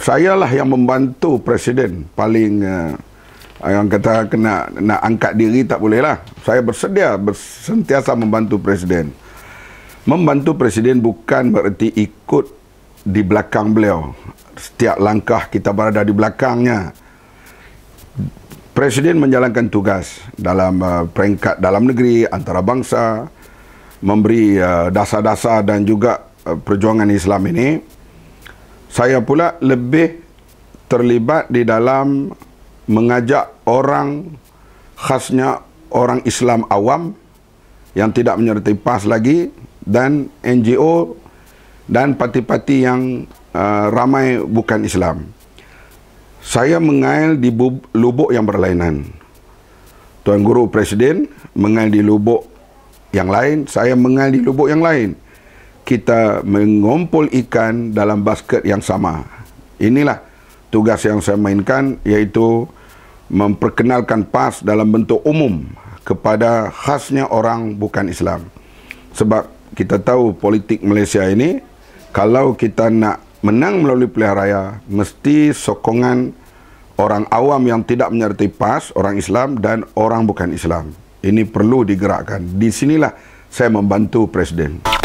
saya lah yang membantu presiden paling uh, yang kata kena nak angkat diri tak boleh lah. Saya bersedia sentiasa membantu presiden. Membantu presiden bukan bererti ikut di belakang beliau. Setiap langkah kita berada di belakangnya. Presiden menjalankan tugas dalam uh, peringkat dalam negeri, antarabangsa, memberi uh, dasar-dasar dan juga uh, perjuangan Islam ini saya pula lebih terlibat di dalam mengajak orang khasnya orang Islam awam yang tidak menyertai PAS lagi dan NGO dan parti-parti yang uh, ramai bukan Islam. Saya mengail di lubuk yang berlainan. Tuan Guru Presiden mengail di lubuk yang lain, saya mengail di lubuk yang lain kita mengumpul ikan dalam basket yang sama. Inilah tugas yang saya mainkan iaitu memperkenalkan PAS dalam bentuk umum kepada khasnya orang bukan Islam. Sebab kita tahu politik Malaysia ini kalau kita nak menang melalui pilihan raya mesti sokongan orang awam yang tidak menyertai PAS, orang Islam dan orang bukan Islam. Ini perlu digerakkan. Di sinilah saya membantu Presiden.